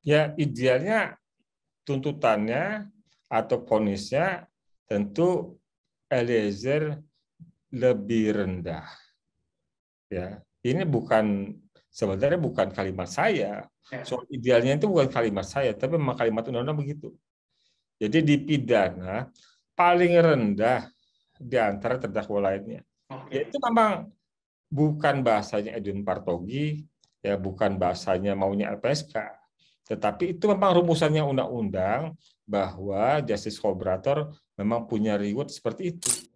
Ya idealnya tuntutannya atau ponisnya tentu Eliezer lebih rendah. Ya, ini bukan sebenarnya bukan kalimat saya. Ya. Soal idealnya itu bukan kalimat saya, tapi memang kalimat undang-undang begitu. Jadi di pidana paling rendah di antara terdakwa lainnya. Okay. Ya, itu memang bukan bahasanya Edwin Partogi, ya bukan bahasanya maunya LPSK tetapi itu memang rumusannya undang-undang bahwa justice collaborator memang punya reward seperti itu.